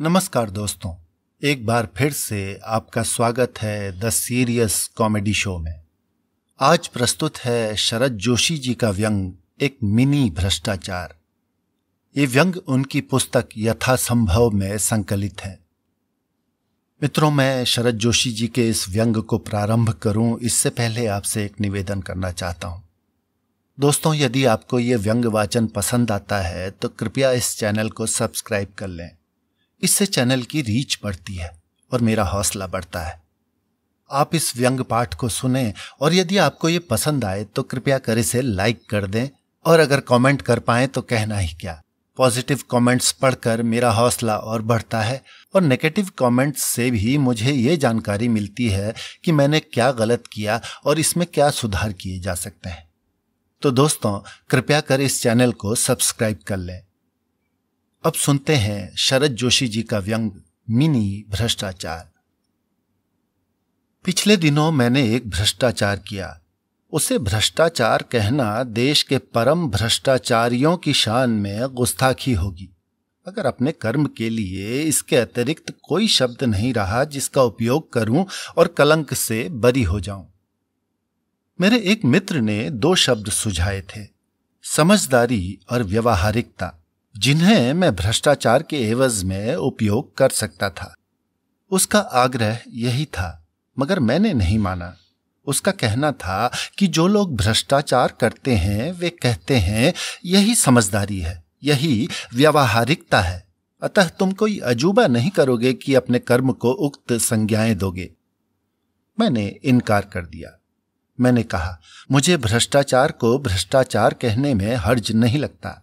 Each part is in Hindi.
नमस्कार दोस्तों एक बार फिर से आपका स्वागत है द सीरियस कॉमेडी शो में आज प्रस्तुत है शरद जोशी जी का व्यंग एक मिनी भ्रष्टाचार ये व्यंग उनकी पुस्तक यथासंभव में संकलित है मित्रों मैं शरद जोशी जी के इस व्यंग को प्रारंभ करूं इससे पहले आपसे एक निवेदन करना चाहता हूं दोस्तों यदि आपको ये व्यंग वाचन पसंद आता है तो कृपया इस चैनल को सब्सक्राइब कर लें इससे चैनल की रीच बढ़ती है और मेरा हौसला बढ़ता है आप इस व्यंग पाठ को सुने और यदि आपको ये पसंद आए तो कृपया कर इसे लाइक कर दें और अगर कमेंट कर पाए तो कहना ही क्या पॉजिटिव कमेंट्स पढ़कर मेरा हौसला और बढ़ता है और नेगेटिव कमेंट्स से भी मुझे ये जानकारी मिलती है कि मैंने क्या गलत किया और इसमें क्या सुधार किए जा सकते हैं तो दोस्तों कृपया कर इस चैनल को सब्सक्राइब कर लें अब सुनते हैं शरद जोशी जी का व्यंग मिनी भ्रष्टाचार पिछले दिनों मैंने एक भ्रष्टाचार किया उसे भ्रष्टाचार कहना देश के परम भ्रष्टाचारियों की शान में गुस्ताखी होगी अगर अपने कर्म के लिए इसके अतिरिक्त कोई शब्द नहीं रहा जिसका उपयोग करूं और कलंक से बरी हो जाऊं मेरे एक मित्र ने दो शब्द सुझाए थे समझदारी और व्यवहारिकता जिन्हें मैं भ्रष्टाचार के एवज में उपयोग कर सकता था उसका आग्रह यही था मगर मैंने नहीं माना उसका कहना था कि जो लोग भ्रष्टाचार करते हैं वे कहते हैं यही समझदारी है यही व्यावहारिकता है अतः तुम कोई अजूबा नहीं करोगे कि अपने कर्म को उक्त संज्ञाएं दोगे मैंने इनकार कर दिया मैंने कहा मुझे भ्रष्टाचार को भ्रष्टाचार कहने में हर्ज नहीं लगता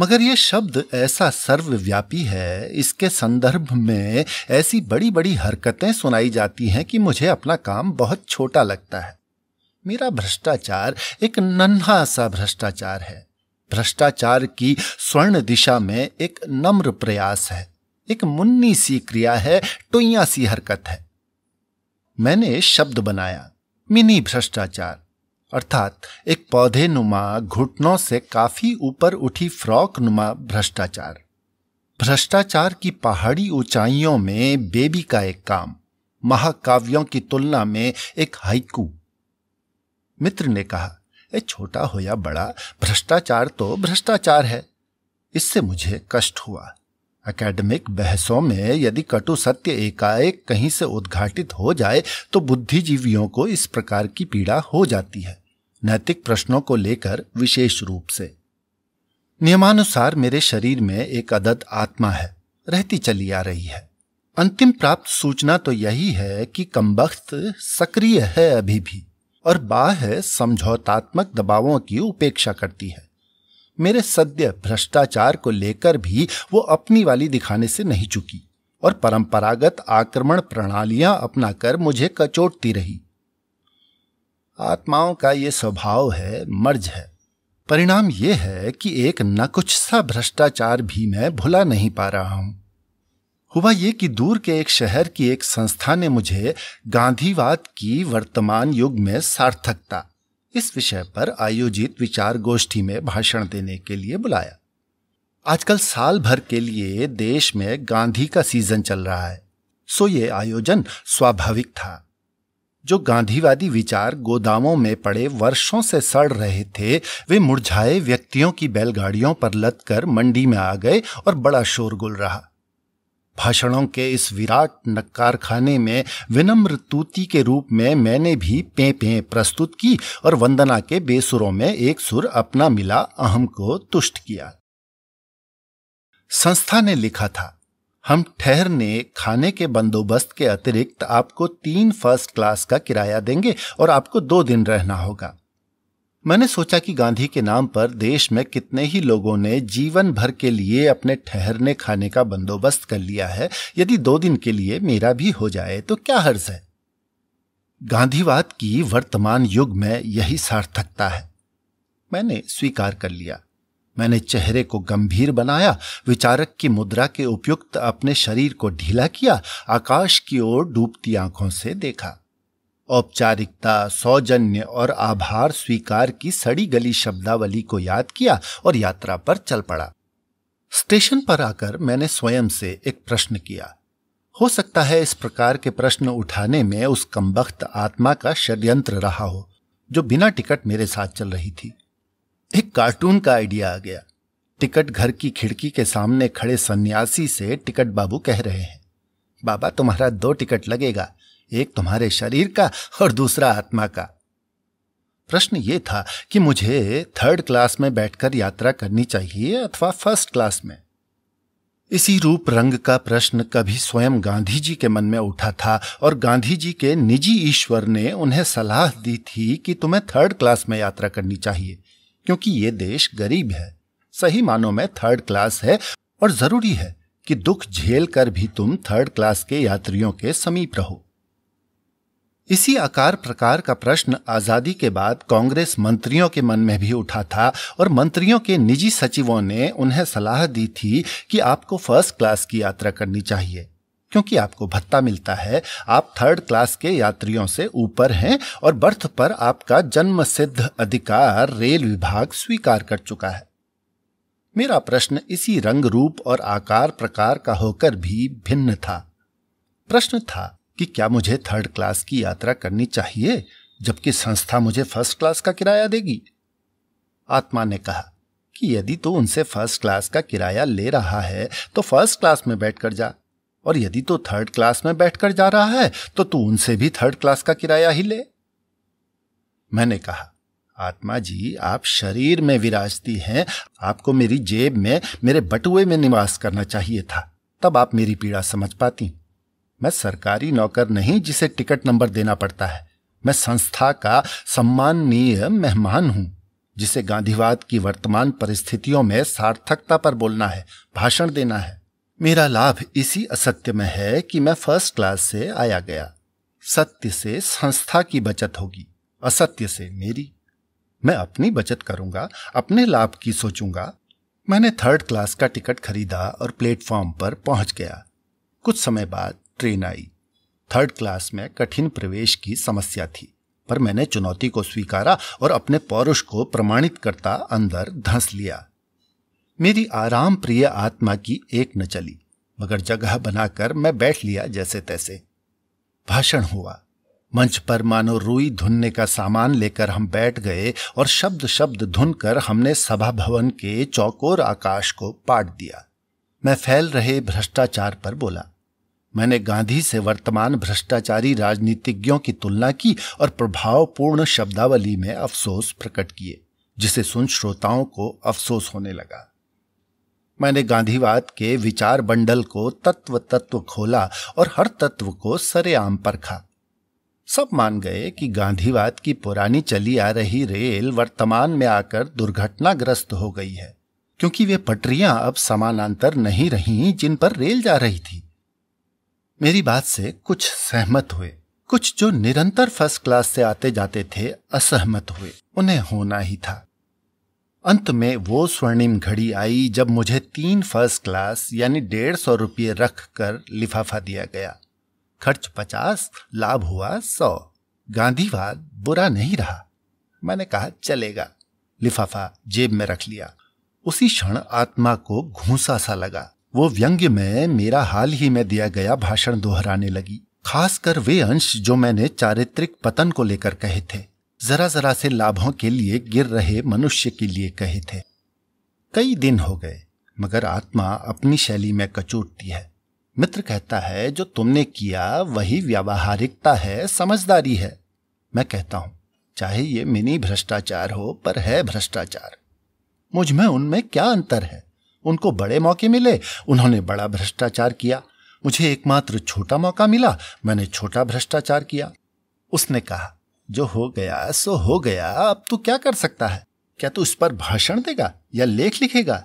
मगर यह शब्द ऐसा सर्वव्यापी है इसके संदर्भ में ऐसी बड़ी बड़ी हरकतें सुनाई जाती हैं कि मुझे अपना काम बहुत छोटा लगता है मेरा भ्रष्टाचार एक नन्हा सा भ्रष्टाचार है भ्रष्टाचार की स्वर्ण दिशा में एक नम्र प्रयास है एक मुन्नी सी क्रिया है टुइया सी हरकत है मैंने शब्द बनाया मिनी भ्रष्टाचार अर्थात एक पौधे नुमा घुटनों से काफी ऊपर उठी फ्रॉक नुमा भ्रष्टाचार भ्रष्टाचार की पहाड़ी ऊंचाइयों में बेबी का एक काम महाकाव्यों की तुलना में एक हाइकू मित्र ने कहा ए छोटा हो या बड़ा भ्रष्टाचार तो भ्रष्टाचार है इससे मुझे कष्ट हुआ एकेडमिक बहसों में यदि कटु सत्य एकाएक कहीं से उद्घाटित हो जाए तो बुद्धिजीवियों को इस प्रकार की पीड़ा हो जाती है नैतिक प्रश्नों को लेकर विशेष रूप से नियमानुसार मेरे शरीर में एक अदद आत्मा है रहती चली आ रही है अंतिम प्राप्त सूचना तो यही है कि कमबख्त सक्रिय है अभी भी और बाह समझौतात्मक दबावों की उपेक्षा करती है मेरे सद्य भ्रष्टाचार को लेकर भी वो अपनी वाली दिखाने से नहीं चुकी और परंपरागत आक्रमण प्रणालियां अपनाकर मुझे कचोटती रही आत्माओं का ये स्वभाव है मर्ज है परिणाम ये है कि एक न कुछ सा भ्रष्टाचार भी मैं भुला नहीं पा रहा हूं हुआ ये कि दूर के एक शहर की एक संस्था ने मुझे गांधीवाद की वर्तमान युग में सार्थकता इस विषय पर आयोजित विचार गोष्ठी में भाषण देने के लिए बुलाया आजकल साल भर के लिए देश में गांधी का सीजन चल रहा है सो ये आयोजन स्वाभाविक था जो गांधीवादी विचार गोदामों में पड़े वर्षों से सड़ रहे थे वे मुरझाए व्यक्तियों की बैलगाड़ियों पर लदकर मंडी में आ गए और बड़ा शोरगुल रहा भाषणों के इस विराट खाने में विनम्र तूती के रूप में मैंने भी पे पे प्रस्तुत की और वंदना के बेसुरों में एक सुर अपना मिला अहम को तुष्ट किया संस्था ने लिखा था हम ठहरने खाने के बंदोबस्त के अतिरिक्त आपको तीन फर्स्ट क्लास का किराया देंगे और आपको दो दिन रहना होगा मैंने सोचा कि गांधी के नाम पर देश में कितने ही लोगों ने जीवन भर के लिए अपने ठहरने खाने का बंदोबस्त कर लिया है यदि दो दिन के लिए मेरा भी हो जाए तो क्या हर्ज है गांधीवाद की वर्तमान युग में यही सार्थकता है मैंने स्वीकार कर लिया मैंने चेहरे को गंभीर बनाया विचारक की मुद्रा के उपयुक्त अपने शरीर को ढीला किया आकाश की ओर डूबती आंखों से देखा औपचारिकता सौजन्य और आभार स्वीकार की सड़ी गली शब्दावली को याद किया और यात्रा पर चल पड़ा स्टेशन पर आकर मैंने स्वयं से एक प्रश्न किया हो सकता है इस प्रकार के प्रश्न उठाने में उस कमबख्त आत्मा का षड्यंत्र रहा हो जो बिना टिकट मेरे साथ चल रही थी एक कार्टून का आइडिया आ गया टिकट घर की खिड़की के सामने खड़े सन्यासी से टिकट बाबू कह रहे हैं बाबा तुम्हारा दो टिकट लगेगा एक तुम्हारे शरीर का और दूसरा आत्मा का प्रश्न ये था कि मुझे थर्ड क्लास में बैठकर यात्रा करनी चाहिए अथवा फर्स्ट क्लास में इसी रूप रंग का प्रश्न कभी स्वयं गांधी जी के मन में उठा था और गांधी जी के निजी ईश्वर ने उन्हें सलाह दी थी कि तुम्हें थर्ड क्लास में यात्रा करनी चाहिए क्योंकि ये देश गरीब है सही मानों में थर्ड क्लास है और जरूरी है कि दुख झेल कर भी तुम थर्ड क्लास के यात्रियों के समीप रहो इसी आकार प्रकार का प्रश्न आजादी के बाद कांग्रेस मंत्रियों के मन में भी उठा था और मंत्रियों के निजी सचिवों ने उन्हें सलाह दी थी कि आपको फर्स्ट क्लास की यात्रा करनी चाहिए क्योंकि आपको भत्ता मिलता है आप थर्ड क्लास के यात्रियों से ऊपर हैं और बर्थ पर आपका जन्म सिद्ध अधिकार रेल विभाग स्वीकार कर चुका है मेरा प्रश्न इसी रंग रूप और आकार प्रकार का होकर भी भिन्न था प्रश्न था कि क्या मुझे थर्ड क्लास की यात्रा करनी चाहिए जबकि संस्था मुझे फर्स्ट क्लास का किराया देगी आत्मा ने कहा कि यदि तू तो उनसे फर्स्ट क्लास का किराया ले रहा है तो फर्स्ट क्लास में बैठकर जा और यदि तो थर्ड क्लास में बैठकर जा रहा है तो तू उनसे भी थर्ड क्लास का किराया ही ले मैंने कहा आत्मा जी आप शरीर में विराजती हैं आपको मेरी जेब में मेरे बटुए में निवास करना चाहिए था तब आप मेरी पीड़ा समझ पाती मैं सरकारी नौकर नहीं जिसे टिकट नंबर देना पड़ता है मैं संस्था का सम्माननीय मेहमान हूं जिसे गांधीवाद की वर्तमान परिस्थितियों में सार्थकता पर बोलना है भाषण देना है मेरा लाभ इसी असत्य में है कि मैं फर्स्ट क्लास से आया गया सत्य से संस्था की बचत होगी असत्य से मेरी मैं अपनी बचत करूंगा अपने लाभ की सोचूंगा मैंने थर्ड क्लास का टिकट खरीदा और प्लेटफॉर्म पर पहुंच गया कुछ समय बाद ट्रेन आई थर्ड क्लास में कठिन प्रवेश की समस्या थी पर मैंने चुनौती को स्वीकारा और अपने पौरुष को प्रमाणित करता अंदर धंस लिया मेरी आराम प्रिय आत्मा की एक न चली मगर जगह बनाकर मैं बैठ लिया जैसे तैसे भाषण हुआ मंच पर मानो रुई धुनने का सामान लेकर हम बैठ गए और शब्द शब्द धुनकर हमने सभा भवन के चौकोर आकाश को पाट दिया मैं फैल रहे भ्रष्टाचार पर बोला मैंने गांधी से वर्तमान भ्रष्टाचारी राजनीतिज्ञों की तुलना की और प्रभावपूर्ण शब्दावली में अफसोस प्रकट किए जिसे सुन श्रोताओं को अफसोस होने लगा मैंने गांधीवाद के विचार बंडल को तत्व तत्व खोला और हर तत्व को सरेआम परखा सब मान गए कि गांधीवाद की पुरानी चली आ रही रेल वर्तमान में आकर दुर्घटनाग्रस्त हो गई है क्योंकि वे पटरियां अब समानांतर नहीं रहीं जिन पर रेल जा रही थी मेरी बात से कुछ सहमत हुए कुछ जो निरंतर फर्स्ट क्लास से आते जाते थे असहमत हुए उन्हें होना ही था अंत में वो स्वर्णिम घड़ी आई जब मुझे तीन फर्स्ट क्लास यानी डेढ़ सौ रुपये रख कर लिफाफा दिया गया खर्च पचास लाभ हुआ सौ गांधीवाद बुरा नहीं रहा मैंने कहा चलेगा लिफाफा जेब में रख लिया उसी क्षण आत्मा को घूसा सा लगा वो व्यंग्य में मेरा हाल ही में दिया गया भाषण दोहराने लगी खासकर वे अंश जो मैंने चारित्रिक पतन को लेकर कहे थे जरा जरा से लाभों के लिए गिर रहे मनुष्य के लिए कहे थे कई दिन हो गए मगर आत्मा अपनी शैली में कचोटती है मित्र कहता है जो तुमने किया वही व्यावहारिकता है समझदारी है मैं कहता हूं चाहे ये मिनी भ्रष्टाचार हो पर है भ्रष्टाचार मुझ में उनमें क्या अंतर है उनको बड़े मौके मिले उन्होंने बड़ा भ्रष्टाचार किया मुझे एकमात्र छोटा मौका मिला मैंने छोटा भ्रष्टाचार किया उसने कहा जो हो गया सो हो गया अब तू क्या कर सकता है क्या तू इस पर भाषण देगा या लेख लिखेगा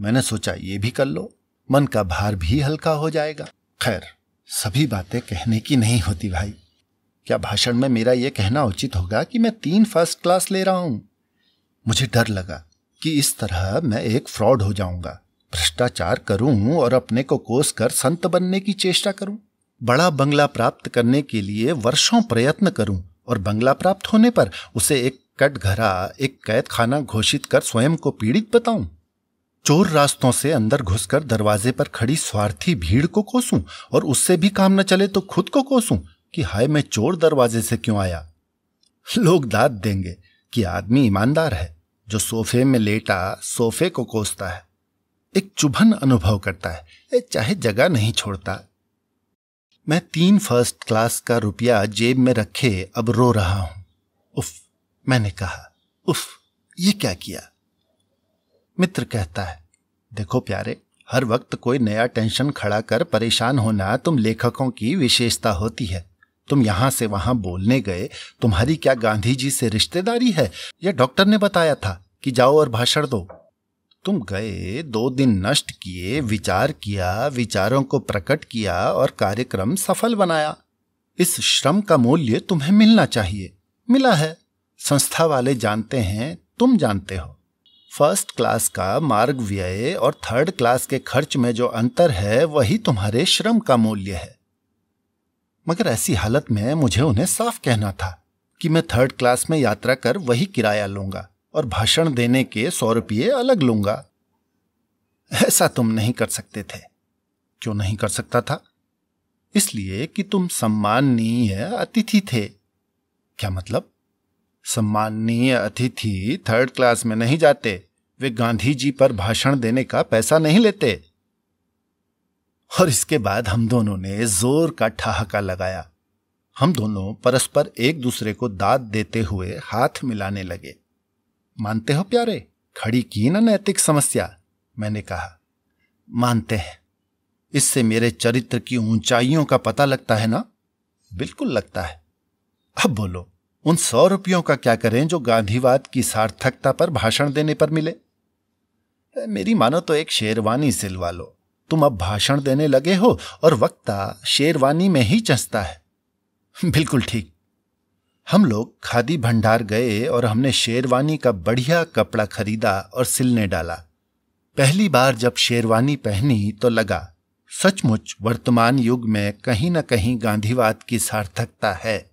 मैंने सोचा ये भी कर लो मन का भार भी हल्का हो जाएगा खैर सभी बातें कहने की नहीं होती भाई क्या भाषण में मेरा यह कहना उचित होगा कि मैं तीन फर्स्ट क्लास ले रहा हूं मुझे डर लगा कि इस तरह मैं एक फ्रॉड हो जाऊंगा भ्रष्टाचार करूं और अपने को कोस कर संत बनने की चेष्टा करूं बड़ा बंगला प्राप्त करने के लिए वर्षों प्रयत्न करूं और बंगला प्राप्त होने पर उसे एक कटघरा एक कैद खाना घोषित कर स्वयं को पीड़ित बताऊं चोर रास्तों से अंदर घुसकर दरवाजे पर खड़ी स्वार्थी भीड़ को कोसूं और उससे भी काम न चले तो खुद को कोसूं कि हाय मैं चोर दरवाजे से क्यों आया लोग दाद देंगे कि आदमी ईमानदार है जो सोफे में लेटा सोफे को कोसता है एक चुभन अनुभव करता है चाहे जगह नहीं छोड़ता मैं तीन फर्स्ट क्लास का रुपया जेब में रखे अब रो रहा हूं उफ मैंने कहा उफ ये क्या किया मित्र कहता है देखो प्यारे हर वक्त कोई नया टेंशन खड़ा कर परेशान होना तुम लेखकों की विशेषता होती है तुम यहां से वहां बोलने गए तुम्हारी क्या गांधी जी से रिश्तेदारी है यह डॉक्टर ने बताया था कि जाओ और भाषण दो तुम गए दो दिन नष्ट किए विचार किया विचारों को प्रकट किया और कार्यक्रम सफल बनाया इस श्रम का मूल्य तुम्हें मिलना चाहिए मिला है संस्था वाले जानते हैं तुम जानते हो फर्स्ट क्लास का मार्ग व्यय और थर्ड क्लास के खर्च में जो अंतर है वही तुम्हारे श्रम का मूल्य है मगर ऐसी हालत में मुझे उन्हें साफ कहना था कि मैं थर्ड क्लास में यात्रा कर वही किराया लूंगा और भाषण देने के सौ रुपये अलग लूंगा ऐसा तुम नहीं कर सकते थे क्यों नहीं कर सकता था इसलिए कि तुम सम्माननीय अतिथि थे क्या मतलब सम्माननीय अतिथि थर्ड क्लास में नहीं जाते वे गांधी जी पर भाषण देने का पैसा नहीं लेते और इसके बाद हम दोनों ने जोर का ठहाका लगाया हम दोनों परस्पर एक दूसरे को दाद देते हुए हाथ मिलाने लगे मानते हो प्यारे खड़ी की ना नैतिक समस्या मैंने कहा मानते हैं इससे मेरे चरित्र की ऊंचाइयों का पता लगता है ना बिल्कुल लगता है अब बोलो उन सौ रुपयों का क्या करें जो गांधीवाद की सार्थकता पर भाषण देने पर मिले मेरी मानो तो एक शेरवानी सिलवा लो तुम अब भाषण देने लगे हो और वक्ता शेरवानी में ही चंसता है बिल्कुल ठीक हम लोग खादी भंडार गए और हमने शेरवानी का बढ़िया कपड़ा खरीदा और सिलने डाला पहली बार जब शेरवानी पहनी तो लगा सचमुच वर्तमान युग में कहीं न कहीं गांधीवाद की सार्थकता है